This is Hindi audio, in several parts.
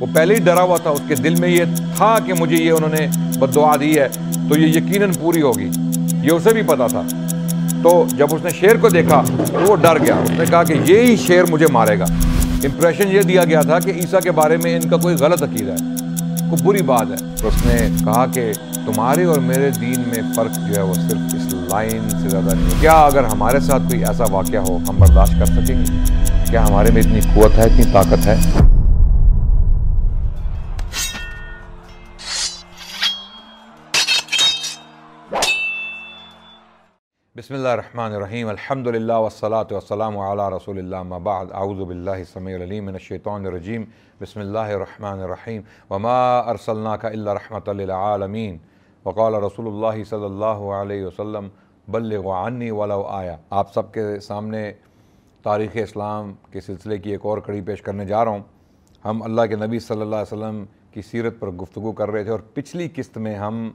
वो पहले ही डरा हुआ था उसके दिल में ये था कि मुझे ये उन्होंने बदवा दी है तो ये यकीनन पूरी होगी ये उसे भी पता था तो जब उसने शेर को देखा तो वो डर गया उसने कहा कि ये ही शेर मुझे मारेगा इम्प्रेशन ये दिया गया था कि ईसा के बारे में इनका कोई गलत अकीदा है कोई बुरी बात है तो उसने कहा कि तुम्हारे और मेरे दीन में फ़र्क जो है वो सिर्फ इस लाइन से ज़्यादा नहीं क्या अगर हमारे साथ कोई ऐसा वाक़ हो हम बर्दाश्त कर सकेंगे क्या हमारे में इतनी कुत है इतनी ताकत है बसमीम अल्हम्दुलिल्लाह वसलात वसलाम अला रसूलिल्लाह मबाद आउज़बिल्लिसमीमिनशैतरजीम बसमीम वमा अरसल्ला का रहमतमीन वक़ाल रसूलुल्लाह सल्ला वसम वसल्लम बल्लवानी वाला आया आप सब के सामने तारीख़ इस्लाम के सिलसिले की एक और कड़ी पेश करने जा रहा हूँ हम अल्लाह के नबी सल्लल्लाहु वसम की सीरत पर गुफ्तु कर रहे थे और पिछली किस्त में हम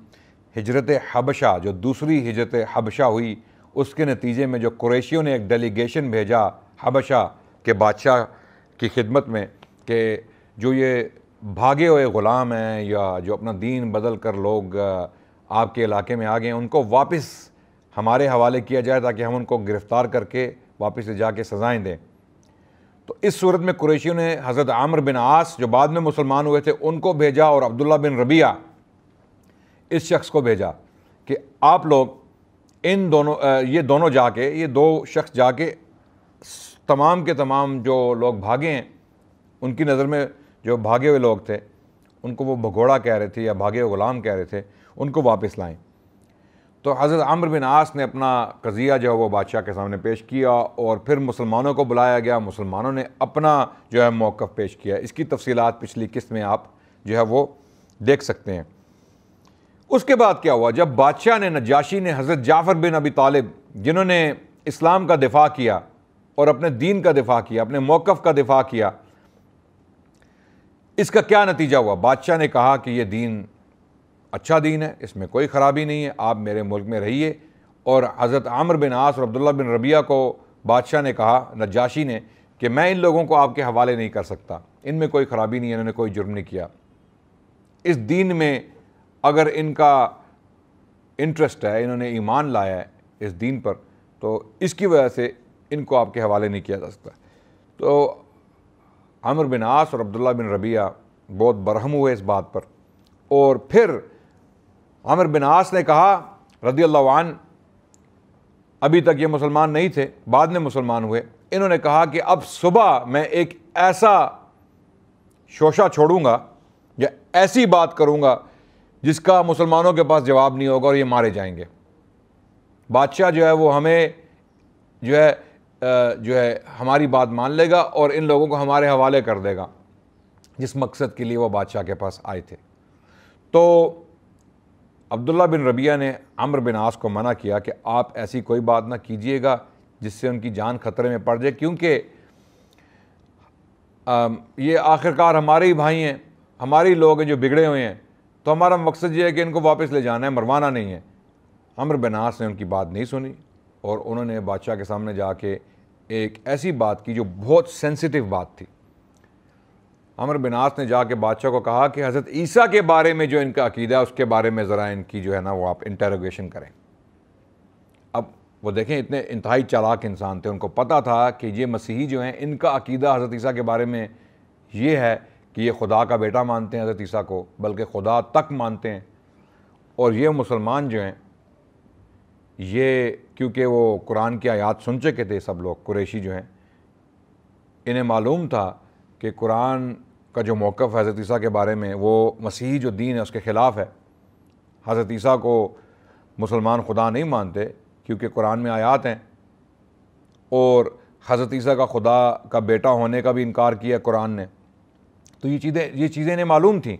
हजरत हबशा जो दूसरी हजरत हबशा हुई उसके नतीजे में जो क्रेशियों ने एक डेलीगेशन भेजा हबशा के बादशाह की खिदमत में कि जो ये भागे हुए ग़ुलाम हैं या जो अपना दीन बदल कर लोग आपके इलाके में आ गए उनको वापस हमारे हवाले किया जाए ताकि हम उनको गिरफ़्तार करके वापस ले जाके सज़ाएँ दें तो इस सूरत में क्रेशियों ने हज़रत आमर बिन आस जो बाद में मुसलमान हुए थे उनको भेजा और अब्दुल्ला बिन रबिया इस शख्स को भेजा कि आप लोग इन दोनों ये दोनों जाके ये दो शख्स जाके तमाम के तमाम जो लोग भागे हैं उनकी नज़र में जो भागे हुए लोग थे उनको वो भगोड़ा कह रहे थे या भागे हुए ग़ुलाम कह रहे थे उनको वापस लाएं तो हज़रत अम्र बिन आस ने अपना कज़िया जो है वो बादशाह के सामने पेश किया और फिर मुसलमानों को बुलाया गया मुसलमानों ने अपना जो है मौक़ पेश किया इसकी तफसीत पिछली किस्त में आप जो है वो देख सकते हैं उसके बाद क्या हुआ जब बादशाह ने नजाशी ने हज़रत जाफ़र बिन अबी तालिब जिन्होंने इस्लाम का दिफा किया और अपने दीन का दिफा किया अपने मौक़ का दिफा किया इसका क्या नतीजा हुआ बादशाह ने कहा कि यह दीन अच्छा दीन है इसमें कोई ख़राबी नहीं है आप मेरे मुल्क में रहिए और हज़रत आमर बिन आस और अब्दुल्ला बिन रबिया को बादशाह ने कहा नजाशी ने कि मैं इन लोगों को आपके हवाले नहीं कर सकता इनमें कोई ख़राबी नहीं है इन्होंने कोई जुर्म नहीं किया इस दीन में अगर इनका इंटरेस्ट है इन्होंने ईमान लाया है इस दीन पर तो इसकी वजह से इनको आपके हवाले नहीं किया जा सकता तो अमर बिन आस और अब्दुल्ला बिन रबिया बहुत बरहम हुए इस बात पर और फिर आमिर बिन आस ने कहा रदी अल्लाह अभी तक ये मुसलमान नहीं थे बाद में मुसलमान हुए इन्होंने कहा कि अब सुबह मैं एक ऐसा शोशा छोड़ूंगा या ऐसी बात करूंगा जिसका मुसलमानों के पास जवाब नहीं होगा और ये मारे जाएंगे बादशाह जो है वो हमें जो है जो है हमारी बात मान लेगा और इन लोगों को हमारे हवाले कर देगा जिस मकसद के लिए वो बादशाह के पास आए थे तो अब्दुल्ला बिन रबिया ने अम्र बिन आस को मना किया कि आप ऐसी कोई बात ना कीजिएगा जिससे उनकी जान खतरे में पड़ जाए क्योंकि ये आखिरकार हमारे ही भाई हैं हमारे ही लोग हैं जो बिगड़े हुए हैं तो हमारा मकसद ये है कि इनको वापस ले जाना है मरवाना नहीं है अमर बनास ने उनकी बात नहीं सुनी और उन्होंने बादशाह के सामने जाके एक ऐसी बात की जो बहुत सेंसिटिव बात थी अमर बिनास ने जाके बादशाह को कहा कि हज़रत ईसा के बारे में जो इनका अकीदा है उसके बारे में ज़रा इनकी जो है ना वो आप इंटरोगेशन करें अब वो देखें इतने इंतहाई चालाक इंसान थे उनको पता था कि ये मसीही जो हैं इनका अकीदा हज़रत ईसा के बारे में ये है कि ये खुदा का बेटा मानते हैं हज़रत ईसा को बल्कि खुदा तक मानते हैं और ये मुसलमान जो हैं ये क्योंकि वो कुरान की आयात सुन चुके थे सब लोग कुरेशी जो हैं इन्हें मालूम था कि कुरान का जो मौक़ हजरतीसा हज़रत ईसा के बारे में वो मसीह जो दीन है उसके ख़िलाफ़ है हज़रत ईसा को मुसलमान खुदा नहीं मानते क्योंकि कुरान में आयात हैं और हज़रत ईसा का खुदा का बेटा होने का भी इनकार किया कुरान ने तो ये चीज़ें ये चीज़ें इन्हें मालूम थी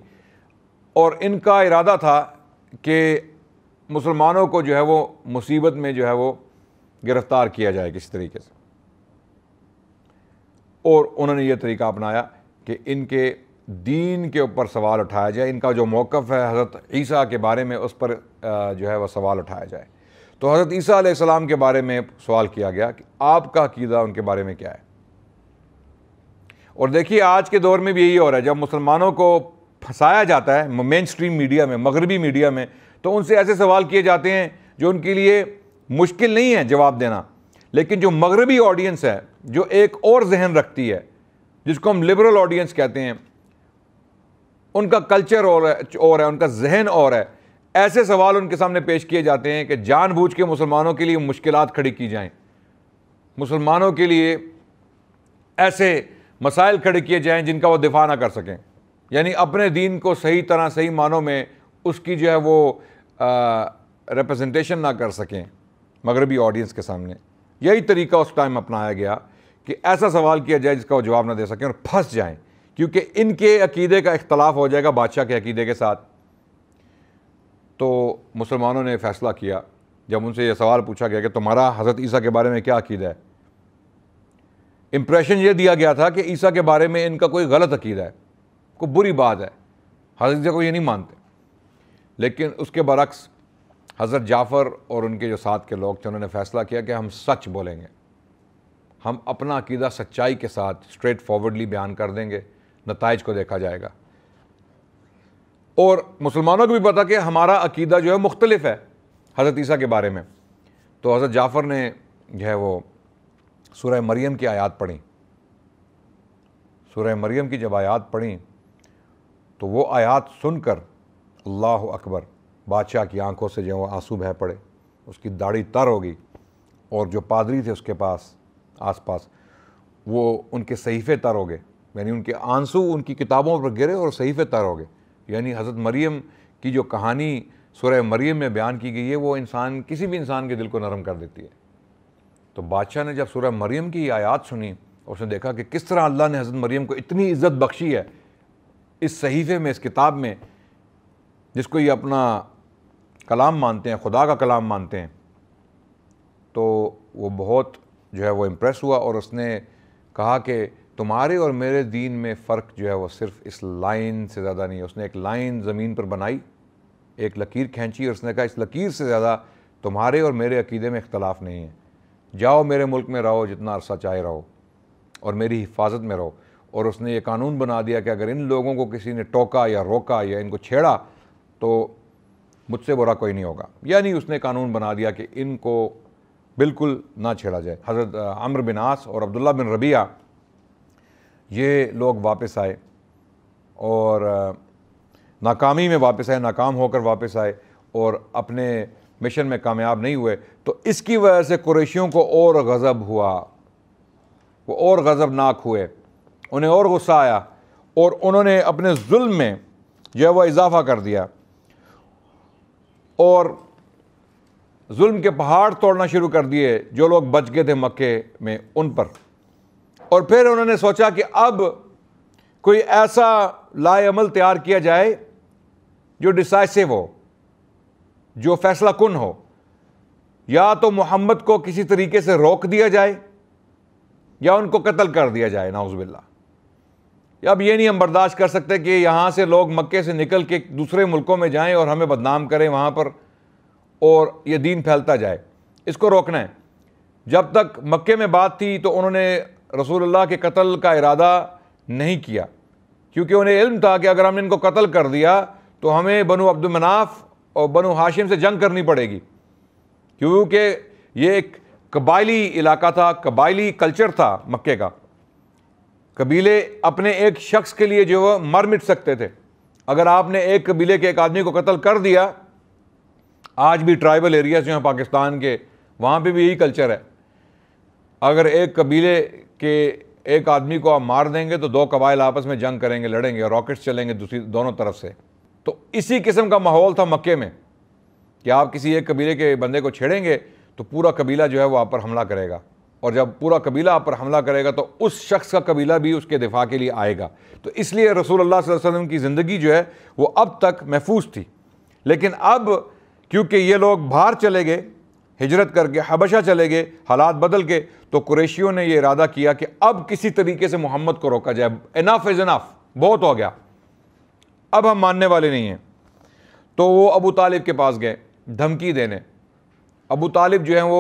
और इनका इरादा था कि मुसलमानों को जो है वो मुसीबत में जो है वो गिरफ़्तार किया जाए किसी तरीके से और उन्होंने ये तरीका अपनाया कि इनके दीन के ऊपर सवाल उठाया जाए इनका जो मौक़ है हज़रत ईसा के बारे में उस पर जो है वह सवाल उठाया जाए तो हज़रत ईसा के बारे में सवाल किया गया कि आपका अकीदा उनके बारे में क्या है और देखिए आज के दौर में भी यही हो रहा है जब मुसलमानों को फंसाया जाता है मेन स्ट्रीम मीडिया में मगरबी मीडिया में तो उनसे ऐसे सवाल किए जाते हैं जो उनके लिए मुश्किल नहीं है जवाब देना लेकिन जो मगरबी ऑडियंस है जो एक और जहन रखती है जिसको हम लिबरल ऑडियंस कहते हैं उनका कल्चर और है और है उनका जहन और है ऐसे सवाल उनके सामने पेश किए जाते हैं कि जानबूझ के मुसलमानों के लिए मुश्किल खड़ी की जाएँ मुसलमानों के लिए ऐसे मसाइल खड़े किए जाएँ जिनका वो दिफा ना कर सकें यानी अपने दीन को सही तरह सही मानों में उसकी जो है वो रिप्रजेंटेशन ना कर सकें मगरबी ऑडियंस के सामने यही तरीका उस टाइम अपनाया गया कि ऐसा सवाल किया जाए जिसका वो जवाब ना दे सकें और फंस जाएँ क्योंकि इनके अकीदे का इख्तलाफ हो जाएगा बादशाह के अकीदे के साथ तो मुसलमानों ने फैसला किया जब उनसे यह सवाल पूछा गया कि तुम्हारा हज़रत ईसा के बारे में क्या अकीदा है इम्प्रेशन ये दिया गया था कि ईसा के बारे में इनका कोई गलत अकीदा है कोई बुरी बात है हजरत को ये नहीं मानते लेकिन उसके बरक्स हज़रत जाफ़र और उनके जो साथ के लोग थे उन्होंने फ़ैसला किया कि हम सच बोलेंगे हम अपना अकीदा सच्चाई के साथ स्ट्रेट फॉरवर्डली बयान कर देंगे नतज को देखा जाएगा और मुसलमानों को भी पता कि हमारा अकीदा जो है मुख्तलिफ है हज़रत ईसा के बारे में तो हज़रत जाफ़र ने जो है वो सुरह मरियम की आयात पढ़ी सुरह मरियम की जब आयात पढ़ी तो वो आयात सुनकर अल्लाह अकबर बादशाह की आंखों से जो आंसू बह पड़े उसकी दाढ़ी तर हो गई और जो पादरी थे उसके पास आसपास वो उनके सहीफ़े तर हो गए यानी उनके आंसू उनकी किताबों पर गिरे और सहीफ़े तर हो गए यानी हज़रत मरियम की जो कहानी सुरह मरियम में बयान की गई है वो इंसान किसी भी इंसान के दिल को नरम कर देती है तो बादशाह ने जब सूर्य मरीम की आयात सुनी उसने देखा कि किस तरह अल्लाह ने हज़रत मरीम को इतनी इज़्ज़त बख्शी है इस सहीफ़े में इस किताब में जिसको ये अपना कलाम मानते हैं खुदा का कलाम मानते हैं तो वो बहुत जो है वो इम्प्रेस हुआ और उसने कहा कि तुम्हारे और मेरे दीन में फ़र्क जो है वो सिर्फ इस लाइन से ज़्यादा नहीं है उसने एक लाइन ज़मीन पर बनाई एक लकीर खींची और उसने कहा इस लकीर से ज़्यादा तुम्हारे और मेरे अकीदे में इख्तलाफ नहीं है जाओ मेरे मुल्क में रहो जितना अरसा चाहे रहो और मेरी हिफाजत में रहो और उसने ये कानून बना दिया कि अगर इन लोगों को किसी ने टोका या रोका या इनको छेड़ा तो मुझसे बुरा कोई नहीं होगा यानी उसने कानून बना दिया कि इनको बिल्कुल ना छेड़ा जाए हज़रत अमर बिन आस और अब्दुल्ला बिन रबिया ये लोग वापस आए और नाकामी में वापस आए नाकाम होकर वापस आए और अपने मिशन में कामयाब नहीं हुए तो इसकी वजह से कुरेशियों को और गज़ब हुआ वो और गज़बनाक हुए उन्हें और गुस्सा आया और उन्होंने अपने जुल्म में जो है वह इजाफ़ा कर दिया और जुल्म के पहाड़ तोड़ना शुरू कर दिए जो लोग बच गए थे मक्के में उन पर और फिर उन्होंने सोचा कि अब कोई ऐसा लाएमल तैयार किया जाए जो डिसाइसिव हो जो फैसला कन हो या तो मोहम्मद को किसी तरीके से रोक दिया जाए या उनको कत्ल कर दिया जाए नाउजबिल्ला अब ये नहीं हम बर्दाश्त कर सकते कि यहाँ से लोग मक्के से निकल के दूसरे मुल्कों में जाएं और हमें बदनाम करें वहाँ पर और ये दीन फैलता जाए इसको रोकना है जब तक मक्के में बात थी तो उन्होंने रसूलुल्लाह के कत्ल का इरादा नहीं किया क्योंकि उन्हें इल्म था कि अगर हमने इनको कत्ल कर दिया तो हमें बनु अब्दुलमनाफ और बनो हाशिम से जंग करनी पड़ेगी क्योंकि ये एक कबायली इलाका था कबायली कल्चर था मक्के का कबीले अपने एक शख्स के लिए जो है मर मिट सकते थे अगर आपने एक कबीले के एक आदमी को कत्ल कर दिया आज भी ट्राइबल एरिया जो हैं पाकिस्तान के वहाँ पे भी यही कल्चर है अगर एक कबीले के एक आदमी को आप मार देंगे तो दो कबाइल आपस में जंग करेंगे लड़ेंगे रॉकेट्स चलेंगे दूसरी दोनों तरफ से तो इसी किस्म का माहौल था मक्के में कि आप किसी एक कबीले के बंदे को छेड़ेंगे तो पूरा कबीला जो है वो आप पर हमला करेगा और जब पूरा कबीला आप पर हमला करेगा तो उस शख्स का कबीला भी उसके दिफा के लिए आएगा तो इसलिए रसूल अल्लाह वसम की ज़िंदगी जो है वो अब तक महफूज थी लेकिन अब क्योंकि ये लोग बाहर चले गए हिजरत करके हबशा चले गए हालात बदल के तो कुरेशियों ने ये इरादा किया कि अब किसी तरीके से मोहम्मद को रोका जाए इनाफ इज़ इनाफ बहुत हो गया अब हम मानने वाले नहीं हैं तो वो अबू तालिब के पास गए धमकी देने अबू तालिब जो हैं वो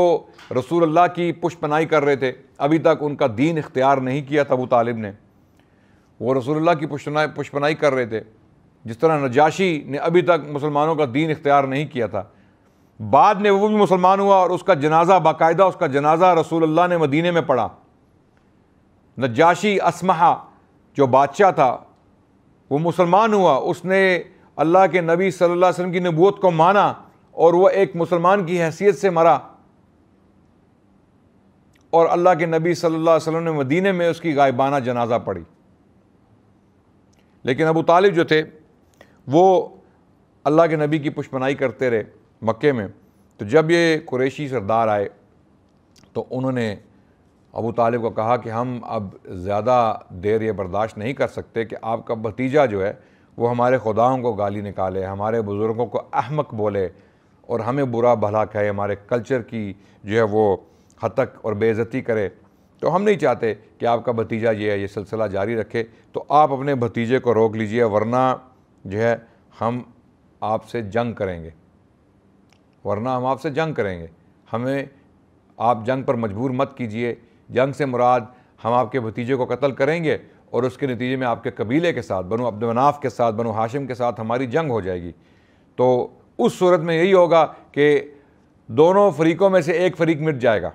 रसूल अल्लाह की पुष्पनाई कर रहे थे अभी तक उनका दीन इख्तियार नहीं किया था अबू तालिब ने वो अल्लाह की पुष्पनाई पुष्पनाई कर रहे थे जिस तरह नजाशी ने अभी तक मुसलमानों का दीन इख्तियार नहीं किया था बाद में वो भी मुसलमान हुआ और उसका जनाजा बाकायदा उसका जनाजा अल्लाह ने मदीने में पढ़ा नजाशी असमहा जो बादशाह था वो मुसलमान हुआ उसने अल्लाह के नबी सल्लल्लाहु अलैहि वसल्लम की नबूत को माना और वह एक मुसलमान की हैसियत से मरा और अल्लाह के नबी सल्लल्लाहु अलैहि वसल्लम ने मदीने में उसकी गायबाना जनाजा पड़ी लेकिन अबू तालिब जो थे वो अल्लाह के नबी की पुष्पनाई करते रहे मक्के में तो जब ये कुरेशी सरदार आए तो उन्होंने अबू तालिब को कहा कि हम अब ज़्यादा देर ये बर्दाश्त नहीं कर सकते कि आपका भतीजा जो है वो हमारे खुदाओं को गाली निकाले हमारे बुज़ुर्गों को अहमक बोले और हमें बुरा भला कहे हमारे कल्चर की जो है वो हतक और बेज़ती करे तो हम नहीं चाहते कि आपका भतीजा ये है ये सिलसिला जारी रखे तो आप अपने भतीजे को रोक लीजिए वरना जो है हम आपसे जंग करेंगे वरना हम आपसे जंग करेंगे हमें आप जंग पर मजबूर मत कीजिए जंग से मुराद हम आपके भतीजे को कत्ल करेंगे और उसके नतीजे में आपके कबीले के साथ बनो अब्दमनाफ़ के साथ बनो हाशिम के साथ हमारी जंग हो जाएगी तो उस सूरत में यही होगा कि दोनों फरीकों में से एक फरीक मिट जाएगा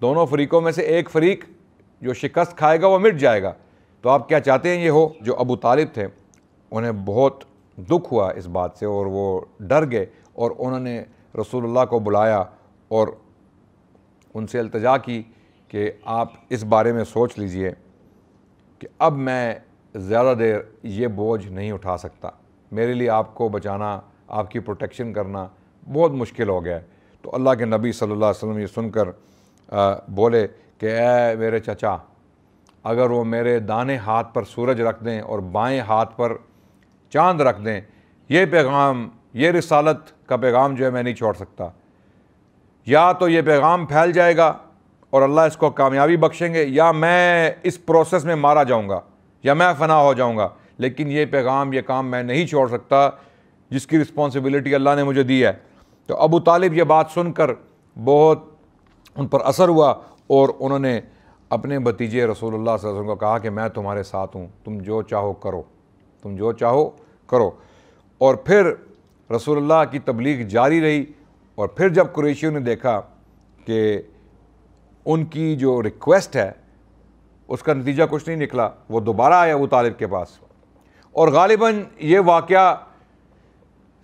दोनों फरीकों में से एक फरीक जो शिकस्त खाएगा वो मिट जाएगा तो आप क्या चाहते हैं ये हो जो अबू तालिब थे उन्हें बहुत दुख हुआ इस बात से और वो डर गए और उन्होंने रसूलुल्लाह को बुलाया और उनसे अल्तजा की कि आप इस बारे में सोच लीजिए कि अब मैं ज़्यादा देर ये बोझ नहीं उठा सकता मेरे लिए आपको बचाना आपकी प्रोटेक्शन करना बहुत मुश्किल हो गया है तो अल्लाह के नबी सल्लल्लाहु अलैहि वसल्लम ये सुनकर बोले कि ए मेरे चचा अगर वो मेरे दाने हाथ पर सूरज रख दें और बाएं हाथ पर चांद रख दें ये पैगाम ये रिसालत का पैगाम जो है मैं नहीं छोड़ सकता या तो ये पैगाम फैल जाएगा और अल्लाह इसको कामयाबी बख्शेंगे या मैं इस प्रोसेस में मारा जाऊँगा या मैं फना हो जाऊँगा लेकिन ये पैगाम ये काम मैं नहीं छोड़ सकता जिसकी रिस्पॉन्सिबिलिटी अल्लाह ने मुझे दी है तो अबू तालिब ये बात सुनकर बहुत उन पर असर हुआ और उन्होंने अपने भतीजे रसूलुल्लाह वसल्लम को कहा कि मैं तुम्हारे साथ हूँ तुम जो चाहो करो तुम जो चाहो करो और फिर रसूलुल्लाह की तबलीग जारी रही और फिर जब कुरेशियों ने देखा कि उनकी जो रिक्वेस्ट है उसका नतीजा कुछ नहीं निकला वो दोबारा आया वो तालिब के पास और गालिबा ये वाक़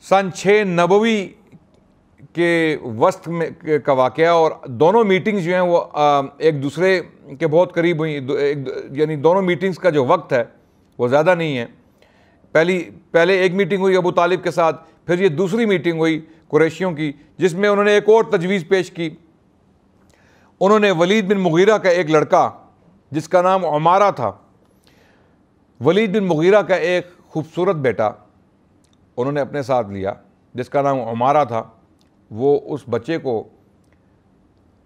सन छः नबवी के वस्त में का वाक़ और दोनों मीटिंग्स जो हैं वो एक दूसरे के बहुत करीब हुई यानी दोनों मीटिंग्स का जो वक्त है वो ज़्यादा नहीं है पहली पहले एक मीटिंग हुई अबू तालिब के साथ फिर ये दूसरी मीटिंग हुई कुरेशियों की जिसमें उन्होंने एक और तजवीज़ पेश की उन्होंने वलीद बिन मुगीरा का एक लड़का जिसका नाम अमारा था वलीद बिन मुगीरा का एक खूबसूरत बेटा उन्होंने अपने साथ लिया जिसका नाम अमारा था वो उस बच्चे को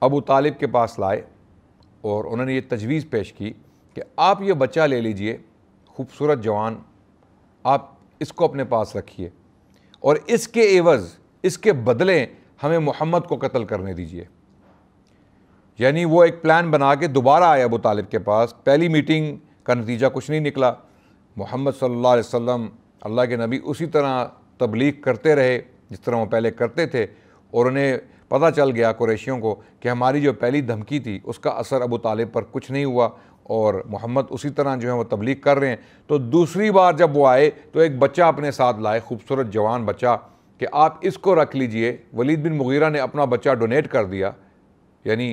अबू तालिब के पास लाए और उन्होंने ये तजवीज़ पेश की कि आप ये बच्चा ले लीजिए खूबसूरत जवान आप इसको अपने पास रखिए और इसके एवज़ इसके बदले हमें मोहम्मद को कत्ल करने दीजिए यानी वो एक प्लान बना के दोबारा आया अबू तालिब के पास पहली मीटिंग का नतीजा कुछ नहीं निकला मोहम्मद सल्लल्लाहु अलैहि वसल्लम अल्लाह के नबी उसी तरह तबलीग करते रहे जिस तरह वो पहले करते थे और उन्हें पता चल गया कुरेशियों को कि हमारी जो पहली धमकी थी उसका असर अबू तालिब पर कुछ नहीं हुआ और मोहम्मद उसी तरह जो है वो तबलीग कर रहे हैं तो दूसरी बार जब वो आए तो एक बच्चा अपने साथ लाए खूबसूरत जवान बच्चा कि आप इसको रख लीजिए वलीद बिन मुगीरा ने अपना बच्चा डोनेट कर दिया यानी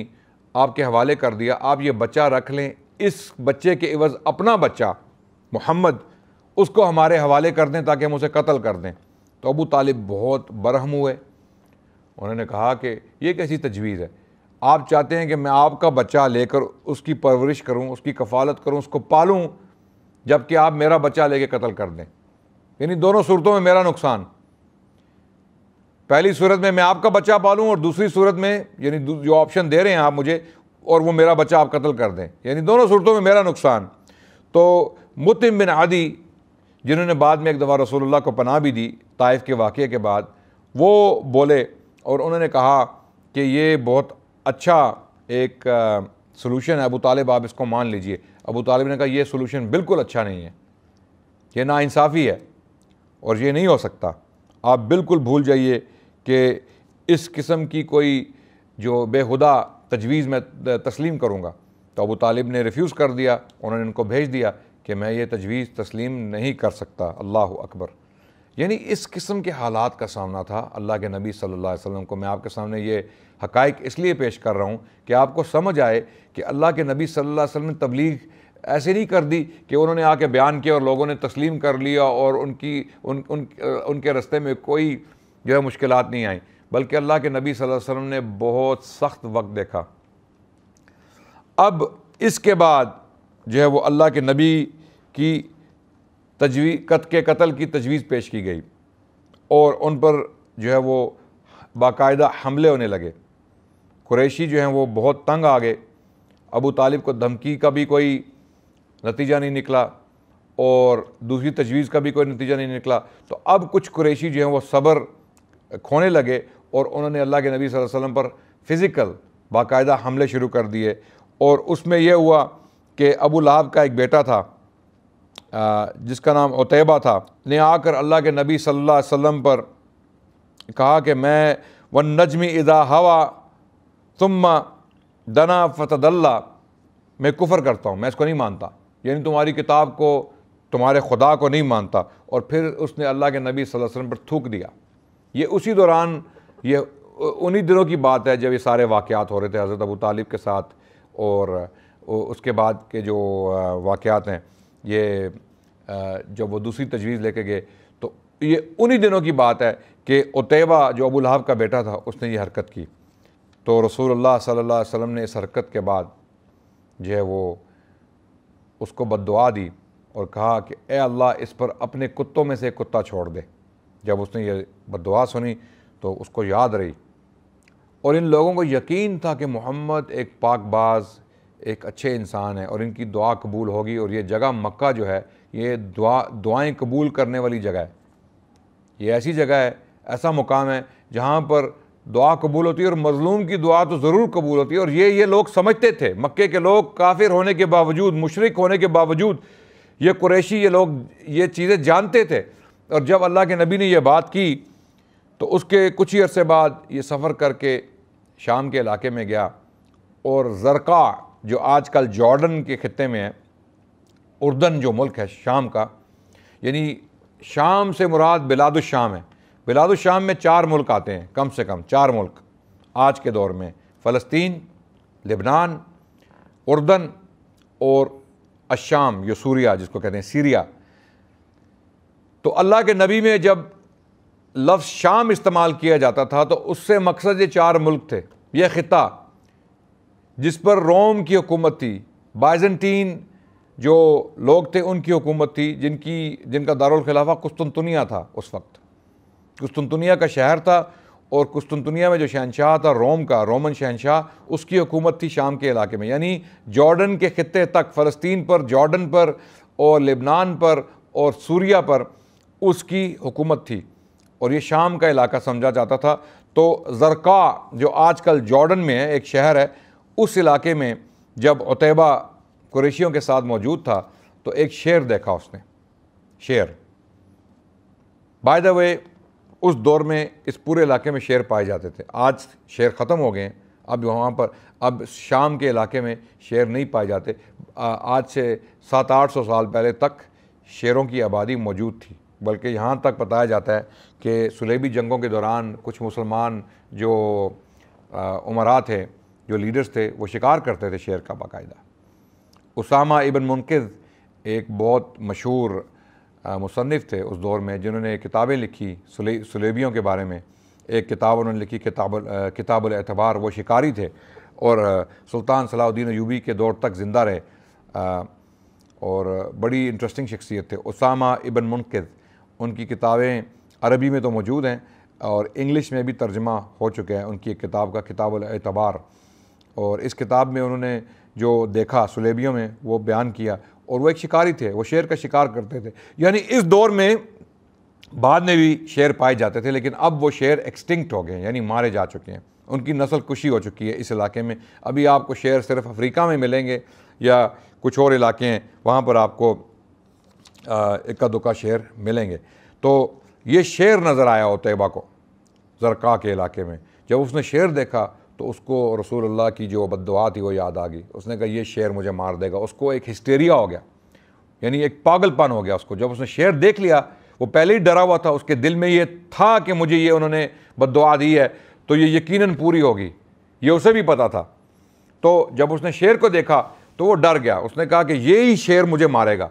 आपके हवाले कर दिया आप ये बच्चा रख लें इस बच्चे के इवज़ अपना बच्चा मोहम्मद उसको हमारे हवाले कर दें ताकि हम उसे कत्ल कर दें तो अबू तालिब बहुत बरहम हुए उन्होंने कहा कि ये कैसी तजवीज़ है आप चाहते हैं कि मैं आपका बच्चा लेकर उसकी परवरिश करूं उसकी कफालत करूं उसको पालूं जबकि आप मेरा बच्चा लेके कत्ल कर दें यानी दोनों सूरतों में मेरा नुकसान पहली सूरत में मैं आपका बच्चा पालूँ और दूसरी सूरत में यानी जो ऑप्शन दे रहे हैं आप मुझे और वो मेरा बच्चा आप कत्ल कर दें यानी दोनों सूरतों में मेरा नुकसान तो मुतिम बिन आदि जिन्होंने बाद में एक दफ़ा रसोल्ला को पनाह भी दी ताइफ के वाक़े के बाद वो बोले और उन्होंने कहा कि ये बहुत अच्छा एक सोलूशन है अबू तालिब आप इसको मान लीजिए अबू तालिब ने कहा यह सोलूशन बिल्कुल अच्छा नहीं है ये नाानसाफ़ी है और ये नहीं हो सकता आप बिल्कुल भूल जाइए कि इस किस्म की कोई जो बेहुदा तजवीज़ मैं तस्लीम करूँगा तो अबू तालिब ने रिफ्यूज़ कर दिया उन्होंने उनको भेज दिया कि मैं ये तजवीज़ तस्लीम नहीं कर सकता अल्लाह अकबर यानी इस किस्म के हालात का सामना था अल्लाह के नबी सल्लल्लाहु अलैहि वसल्लम को मैं आपके सामने ये हकाइक इसलिए पेश कर रहा हूँ कि आपको समझ आए कि अल्लाह के नबी सल्लल्लाहु अलैहि वसल्लम ने तबलीग ऐसे नहीं कर दी कि उन्होंने आके बयान किया और लोगों ने तस्लीम कर लिया और उनकी उन, उन, उनके रस्ते में कोई जो है मुश्किल नहीं आई बल्कि अल्लाह के नबी सल वसम ने बहुत सख्त वक्त देखा अब इसके बाद जो है वो अल्लाह के नबी की तजवी कत के कत्ल की तजवीज़ पेश की गई और उन पर जो है वो बाकायदा हमले होने लगे क्रैशी जो हैं वो बहुत तंग आ गए अबू तालिब को धमकी का भी कोई नतीजा नहीं निकला और दूसरी तजवीज़ का भी कोई नतीजा नहीं निकला तो अब कुछ क्रैशी जो हैं वो सब्र खोने लगे और उन्होंने अल्लाह के नबी सल्लल्लाहु अलैहि वसल्लम पर फ़िज़िकल बाकायदा हमले शुरू कर दिए और उसमें यह हुआ कि अबू लाभ का एक बेटा था जिसका नाम उतैबा था ने आकर अल्लाह के नबी सल्लल्लाहु अलैहि वसल्लम पर कहा कि मैं वन नजमी इदा हवा तुम्मा दना फतदल्ला मैं कुफ़र करता हूँ मैं इसको नहीं मानता यानी तुम्हारी किताब को तुम्हारे खुदा को नहीं मानता और फिर उसने अल्लाह के नबी सल्लल्लाहु अलैहि वसल्लम पर थूक दिया ये उसी दौरान ये उन्हीं दिनों की बात है जब ये सारे वाक़ात हो रहे थे हज़रत अबू तालिब के साथ और उसके बाद के जो वाक़ात हैं ये जब वो दूसरी तजवीज़ लेके गए तो ये उन्हीं दिनों की बात है कि उतैबा जो अबू लहाब का बेटा था उसने ये हरकत की तो रसूल सल्लल्लाहु अलैहि वसल्लम ने इस हरकत के बाद जो है वो उसको बद दी और कहा कि ए अल्लाह इस पर अपने कुत्तों में से कुत्ता छोड़ दे जब उसने ये बदवा सुनी तो उसको याद रही और इन लोगों को यकीन था कि मोहम्मद एक पाकबाज एक अच्छे इंसान है और इनकी दुआ कबूल होगी और ये जगह मक्का जो है ये दुआ दुआएं कबूल करने वाली जगह है ये ऐसी जगह है ऐसा मुकाम है जहाँ पर दुआ कबूल होती है और मज़लूम की दुआ तो ज़रूर कबूल होती है और ये ये लोग समझते थे मक्के के लोग काफिर होने के बावजूद मुशरक होने के बावजूद ये कुरैशी ये लोग ये चीज़ें जानते थे और जब अल्लाह के नबी ने यह बात की तो उसके कुछ ही अरसे बाद ये सफ़र करके शाम के इलाके में गया और ज़रका जो आजकल जॉर्डन के ख़त्े में है उर्दन जो मुल्क है शाम का यानी शाम से मुराद शाम है शाम में चार मुल्क आते हैं कम से कम चार मुल्क आज के दौर में फ़लस्तीन लिबनान उर्दन और अशाम जो सूरिया जिसको कहते हैं सीरिया तो अल्लाह के नबी में जब लफ्ज़ शाम इस्तेमाल किया जाता था तो उससे मकसद ये चार मुल्क थे यह ख़िता जिस पर रोम की हुकूमत थी बाइजेंटीन जो लोग थे उनकी हुकूमत थी जिनकी जिनका दारुलखिलाफा कुस्तुनतुनिया था उस वक्त कुस्तुनतुनिया का शहर था और कुस्तुनतुनिया में जो शहनशाह था रोम का रोमन शहनशाह उसकी हुकूमत थी शाम के इलाके में यानी जॉर्डन के ख़त्े तक फ़लस्तीन पर जॉर्डन पर और लेबनान पर और सूरिया पर उसकी हुकूमत थी और ये शाम का इलाका समझा जाता था तो ज़रका जो आजकल जॉर्डन में है एक शहर है उस इलाके में जब उतैबा कुरेशियों के साथ मौजूद था तो एक शेर देखा उसने शेर बाय द वे उस दौर में इस पूरे इलाके में शेर पाए जाते थे आज शेर ख़त्म हो गए हैं अब वहाँ पर अब शाम के इलाके में शेर नहीं पाए जाते आज से सात आठ सौ साल पहले तक शेरों की आबादी मौजूद थी बल्कि यहाँ तक बताया जाता है कि सुलेबी जंगों के दौरान कुछ मुसलमान जो उमरा थे जो लीडर्स थे वो शिकार करते थे शेर का बाकायदा उसामा इबन मुनकज़ एक बहुत मशहूर मुसनफ़ थे उस दौर में जिन्होंने किताबें लिखी सलेबियों सुलेबियों के बारे में एक किताब उन्होंने लिखी किताब किताबल एतबार वो शिकारी थे और सुल्तान सलाउद्दीन यूबी के दौर तक ज़िंदा रहे और बड़ी इंटरेस्टिंग शख्सियत थे उसामा इबन मुनकद उनकी किताबें अरबी में तो मौजूद हैं और इंग्लिश में भी तर्जमा हो चुका है उनकी एक किताब का किताब अतबार और इस किताब में उन्होंने जो देखा सलेबियों में वो बयान किया और वो एक शिकारी थे वो शेर का शिकार करते थे यानी इस दौर में बाद में भी शेर पाए जाते थे लेकिन अब वो शेर एक्सटिंक्ट हो गए हैं यानी मारे जा चुके हैं उनकी नस्ल कुशी हो चुकी है इस इलाके में अभी आपको शेर सिर्फ अफ्रीका में मिलेंगे या कुछ और इलाके हैं वहाँ पर आपको इक्का दुक्का शेर मिलेंगे तो ये शेर नज़र आया हो तैयबा को जरका के इलाके में जब उसने शेर देखा तो उसको रसूल अल्लाह की जो बदवा थी वो याद आ गई उसने कहा ये शेर मुझे मार देगा उसको एक हिस्टेरिया हो गया यानी एक पागलपन हो गया उसको जब उसने शेर देख लिया वो पहले ही डरा हुआ था उसके दिल में ये था कि मुझे ये उन्होंने बदवा दी है तो ये यकीनन पूरी होगी ये उसे भी पता था तो जब उसने शेर को देखा तो वो डर गया उसने कहा कि ये ही शेर मुझे मारेगा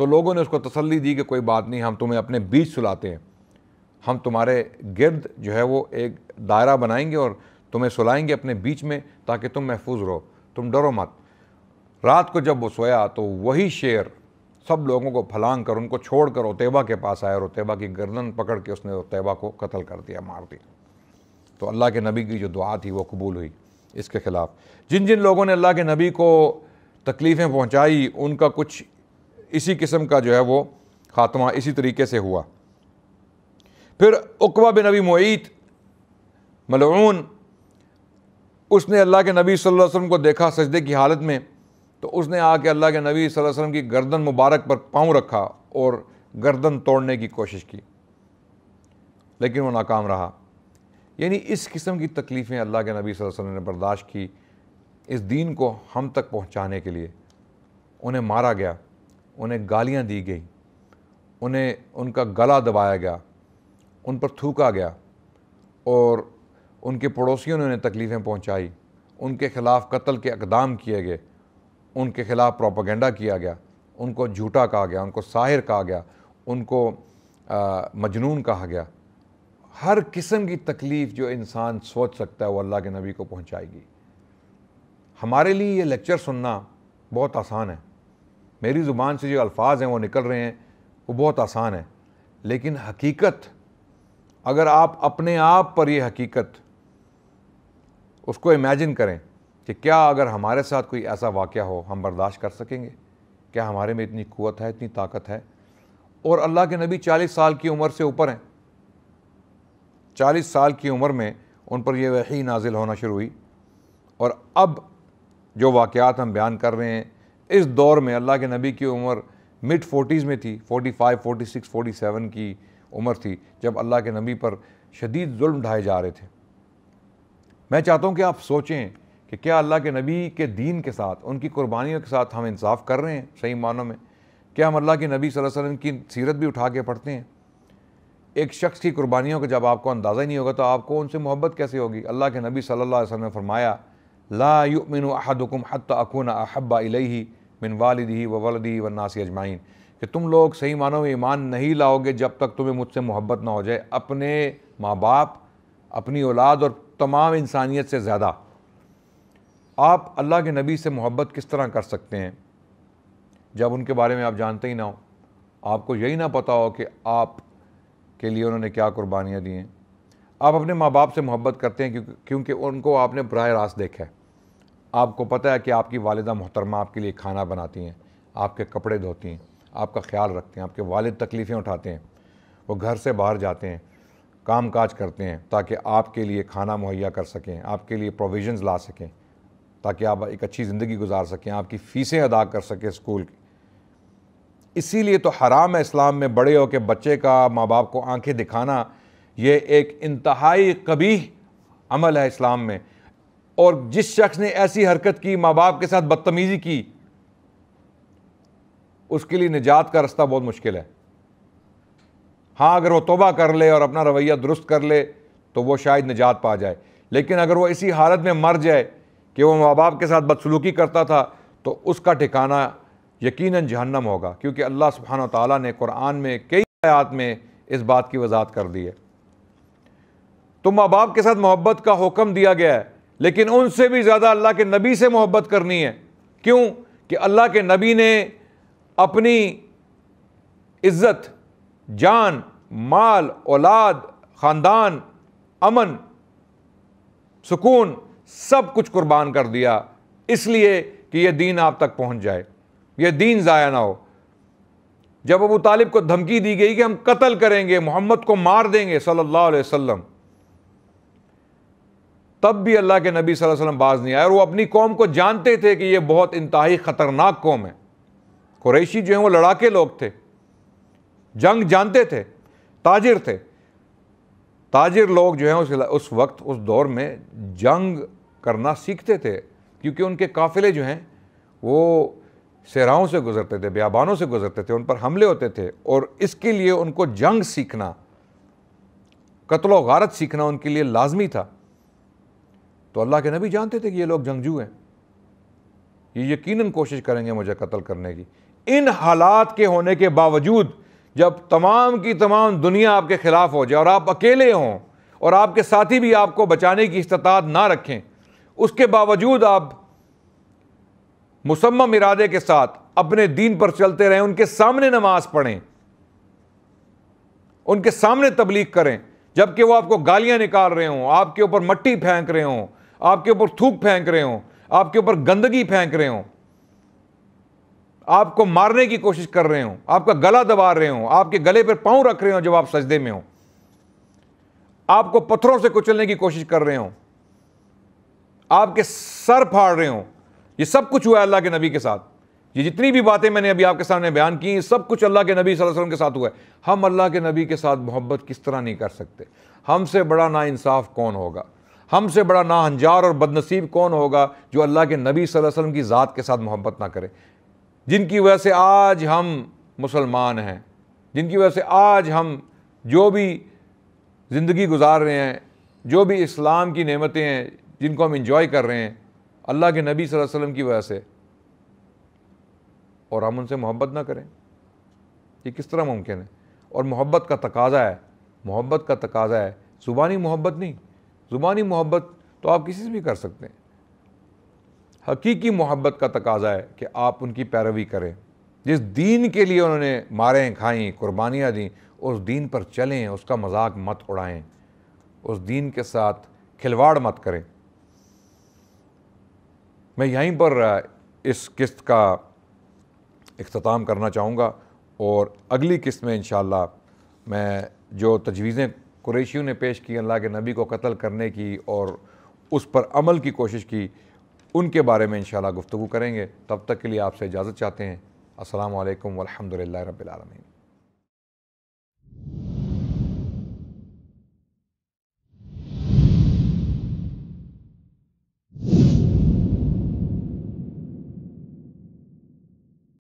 तो लोगों ने उसको तसल्ली दी कि कोई बात नहीं हम तुम्हें अपने बीच सुलाते हैं हम तुम्हारे गिरद जो है वो एक दायरा बनाएंगे और तुम्हें सुलाएंगे अपने बीच में ताकि तुम महफूज रहो तुम डरो मत रात को जब वो सोया तो वही शेर सब लोगों को फलांग कर उनको छोड़ कर उतैबा के पास आया और उतैबा की गर्दन पकड़ के उसने उतैबा को कत्ल कर दिया मार दिया तो अल्लाह के नबी की जो दुआ थी वो कबूल हुई इसके ख़िलाफ़ जिन जिन लोगों ने अल्लाह के नबी को तकलीफ़ें पहुँचाई उनका कुछ इसी किस्म का जो है वो खात्मा इसी तरीके से हुआ फिर उकवा बिन नबी मोईत मलून उसने अल्लाह के नबी सल्लल्लाहु अलैहि वसल्लम को देखा सजदे की हालत में तो उसने आके अल्लाह के नबी सल्लल्लाहु अलैहि वसल्लम की गर्दन मुबारक पर पाँव रखा और गर्दन तोड़ने की कोशिश की लेकिन वो नाकाम रहा यानी इस किस्म की तकलीफ़ें अल्लाह के नबी वसल्लम ने बर्दाश्त की इस दीन को हम तक पहुँचाने के लिए उन्हें मारा गया उन्हें गालियाँ दी गई उन्हें उनका गला दबाया गया उन पर थूका गया और उनके पड़ोसियों ने उन्हें तकलीफ़ें पहुँचाई उनके ख़िलाफ़ कत्ल के इकदाम किए गए उनके ख़िलाफ़ प्रोपागेंडा किया गया उनको झूठा कहा गया उनको साहिर कहा गया उनको आ, मजनून कहा गया हर किस्म की तकलीफ़ जो इंसान सोच सकता है वो अल्लाह के नबी को पहुँचाएगी हमारे लिए ये लेक्चर सुनना बहुत आसान है मेरी ज़ुबान से जो अल्फाज हैं वो निकल रहे हैं वो बहुत आसान है लेकिन हकीकत अगर आप अपने आप पर ये हकीकत उसको इमेजिन करें कि क्या अगर हमारे साथ कोई ऐसा वाक़ हो हम बर्दाश्त कर सकेंगे क्या हमारे में इतनी क़वत है इतनी ताकत है और अल्लाह के नबी चालीस साल की उम्र से ऊपर हैं चालीस साल की उम्र में उन पर यह वही नाजिल होना शुरू हुई और अब जो वाक़ हम बयान कर रहे हैं इस दौर में अल्लाह के नबी की उम्र मिड फोटीज़ में थी 45, 46, 47 की उम्र थी जब अल्लाह के नबी पर शदीद जुल्म ढाए जा रहे थे मैं चाहता हूँ कि आप सोचें कि क्या अल्लाह के नबी के दीन के साथ उनकी कुर्बानियों के साथ हम इंसाफ़ कर रहे हैं सही मानों में क्या हम अल्लाह के नबी सल्लल्लाहु अलैहि वसल्लम की सीरत भी उठा के पढ़ते हैं एक शख्स की कुर्बानियों का जब आपको अंदाज़ा ही नहीं होगा तो आपको उनसे मोहब्बत कैसे होगी अल्लाह के नबी सल्लल्लाहु अलैहि वसल्लम ने फरमाया ला युमिन अहदुकुम हत्ता अकुना अहब्बा इलैही मिन वालदी व वलदी व नासी अजमाइन कि तुम लोग सही मानो में ईमान नहीं लाओगे जब तक तुम्हें मुझसे मोहब्बत ना हो जाए अपने माँ बाप अपनी औलाद और तमाम इंसानियत से ज़्यादा आप अल्लाह के नबी से मोहब्बत किस तरह कर सकते हैं जब उनके बारे में आप जानते ही ना हो आपको यही ना पता हो कि आप के लिए उन्होंने क्या कुर्बानियाँ दी हैं आप अपने माँ बाप से मोहब्बत करते हैं क्योंकि क्योंकि उनको आपने बरह रास्त देखा है आपको पता है कि आपकी वालदा मोहतरमा आपके लिए खाना बनाती हैं आपके कपड़े धोती हैं आपका ख्याल रखते हैं आपके वालिद तकलीफ़ें उठाते हैं वो घर से बाहर जाते हैं काम काज करते हैं ताकि आपके लिए खाना मुहैया कर सकें आपके लिए प्रोविजंस ला सकें ताकि आप एक अच्छी ज़िंदगी गुजार सकें आपकी फ़ीसें अदा कर सकें स्कूल की इसीलिए तो हराम है इस्लाम में बड़े हो के बच्चे का माँ बाप को आंखें दिखाना ये एक इंतहाई कभी अमल है इस्लाम में और जिस शख्स ने ऐसी हरकत की माँ बाप के साथ बदतमीज़ी की उसके लिए निजात का रास्ता बहुत मुश्किल है हाँ अगर वो तोबा कर ले और अपना रवैया दुरुस्त कर ले तो वो शायद निजात पा जाए लेकिन अगर वो इसी हालत में मर जाए कि वो माँ बाप के साथ बदसलूकी करता था तो उसका ठिकाना यकीन जहन्नम होगा क्योंकि अल्लाह सुबहान ताली ने कुरान में कई आयात में इस बात की वजाहत कर दी है तो माँ बाप के साथ मोहब्बत का हुक्म दिया गया है लेकिन उनसे भी ज़्यादा अल्लाह के नबी से मोहब्बत करनी है क्यों कि अल्लाह के नबी ने अपनी इज़्ज़त जान माल औलाद ख़ानदान अमन सुकून सब कुछ कुर्बान कर दिया इसलिए कि यह दीन आप तक पहुंच जाए यह दीन ज़ाया ना हो जब अबू तालिब को धमकी दी गई कि हम कत्ल करेंगे मोहम्मद को मार देंगे सल्लल्लाहु अलैहि वसल्लम तब भी अल्लाह के नबी सल्लल्लाहु अलैहि वसल्लम बाज नहीं आए और वो अपनी कौम को जानते थे कि ये बहुत इंतहाई ख़तरनाक कौम है कुरैशी जो हैं वो लड़ाके लोग थे जंग जानते थे ताजिर थे ताजिर लोग जो हैं उस उस वक्त उस दौर में जंग करना सीखते थे क्योंकि उनके काफ़िले जो हैं वो सहराओं से गुज़रते थे बियाबानों से गुज़रते थे उन पर हमले होते थे और इसके लिए उनको जंग सीखना कत्लो गारत सीखना उनके लिए लाजमी था तो अल्लाह के नबी जानते थे कि ये लोग जंगजू हैं ये यकीनन कोशिश करेंगे मुझे कत्ल करने की इन हालात के होने के बावजूद जब तमाम की तमाम दुनिया आपके ख़िलाफ़ हो जाए और आप अकेले हों और आपके साथी भी आपको बचाने की इस्तात ना रखें उसके बावजूद आप मुसम्म इरादे के साथ अपने दीन पर चलते रहें उनके सामने नमाज पढ़ें उनके सामने तबलीग करें जबकि वो आपको गालियां निकाल रहे हों आपके ऊपर मट्टी फेंक रहे हों आपके ऊपर थूक फेंक रहे हों आपके ऊपर गंदगी फेंक रहे हों आपको मारने की कोशिश कर रहे हों आपका गला दबा रहे हों आपके गले पर पांव रख रहे हों जब आप सजदे में हों आपको पत्थरों से कुचलने की कोशिश कर रहे हों आपके सर फाड़ रहे हों ये सब कुछ हुआ अल्लाह के नबी के साथ ये जितनी भी बातें मैंने अभी आपके सामने बयान की सब कुछ अल्लाह के नबी वसल्लम के साथ हुआ है हम अल्लाह के नबी के साथ मोहब्बत किस तरह नहीं कर सकते हमसे बड़ा ना इंसाफ कौन होगा हमसे बड़ा ना हंजार और बदनसीब कौन होगा जो अल्लाह के नबी सल्लल्लाहु अलैहि वसल्लम की ज़ात के साथ मोहब्बत ना करे जिनकी वजह से आज हम मुसलमान हैं जिनकी वजह से आज हम जो भी ज़िंदगी गुजार रहे हैं जो भी इस्लाम की नेमतें हैं जिनको हम इंजॉय कर रहे हैं अल्लाह के नबी सल्लल्लाहु अलैहि वसल्लम की वजह से और हम उनसे मोहब्बत ना करें ये किस तरह मुमकिन है और मोहब्बत का तकाजा है मोहब्बत का तकाजा है ज़ुबानी मोहब्बत नहीं ज़ुबानी मोहब्बत तो आप किसी से भी कर सकते हैं हकीकी मोहब्बत का तकाजा है कि आप उनकी पैरवी करें जिस दीन के लिए उन्होंने मारें खाएँ कुर्बानियाँ दी उस दीन पर चलें उसका मजाक मत उड़ाएं उस दीन के साथ खिलवाड़ मत करें मैं यहीं पर इस किस्त का अख्ताम करना चाहूँगा और अगली किस्त में इन मैं जो तजवीज़ें कुरेशियों ने पेश की अल्लाह के नबी को कत्ल करने की और उस पर अमल की कोशिश की उनके बारे में इन गुफ्तु करेंगे तब तक के लिए आपसे इजाज़त चाहते हैं असल वरहमल रबालमीन